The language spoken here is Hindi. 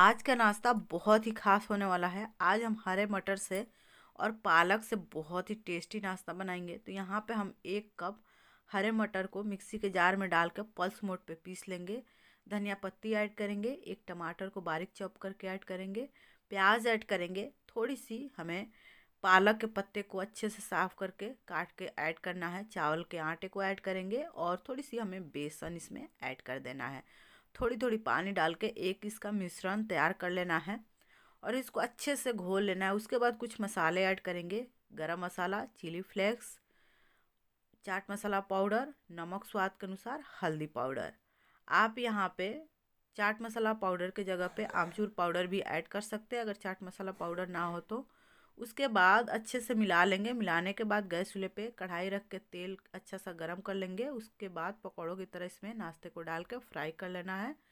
आज का नाश्ता बहुत ही खास होने वाला है आज हम हरे मटर से और पालक से बहुत ही टेस्टी नाश्ता बनाएंगे तो यहाँ पे हम एक कप हरे मटर को मिक्सी के जार में डाल कर पल्स मोड पे पीस लेंगे धनिया पत्ती ऐड करेंगे एक टमाटर को बारीक चॉप करके ऐड करेंगे प्याज ऐड करेंगे थोड़ी सी हमें पालक के पत्ते को अच्छे से साफ़ करके काट के ऐड करना है चावल के आटे को ऐड करेंगे और थोड़ी सी हमें बेसन इसमें ऐड कर देना है थोड़ी थोड़ी पानी डाल के एक इसका मिश्रण तैयार कर लेना है और इसको अच्छे से घोल लेना है उसके बाद कुछ मसाले ऐड करेंगे garam masala chilli flakes chaat masala powder नमक स्वाद के अनुसार हल्दी पाउडर आप यहाँ पे चाट मसाला पाउडर के जगह पे आमचूर पाउडर भी ऐड कर सकते हैं अगर चाट मसाला पाउडर ना हो तो उसके बाद अच्छे से मिला लेंगे मिलाने के बाद गैस चूल्हे पे कढ़ाई रख के तेल अच्छा सा गरम कर लेंगे उसके बाद पकौड़ों की तरह इसमें नाश्ते को डाल के फ्राई कर लेना है